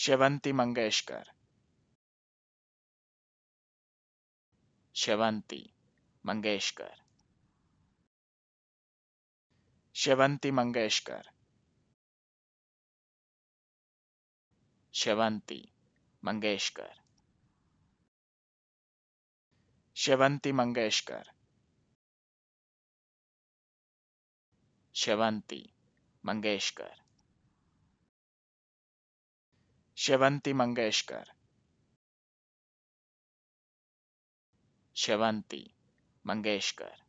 शेवंती मंगेशकर शेवंती मंगेशकर शेवंती मंगेशकर शेवंती मंगेशकर शेवंती मंगेशकर शेवंती मंगेशकर शेवंती मंगेशकर शेवंती मंगेशकर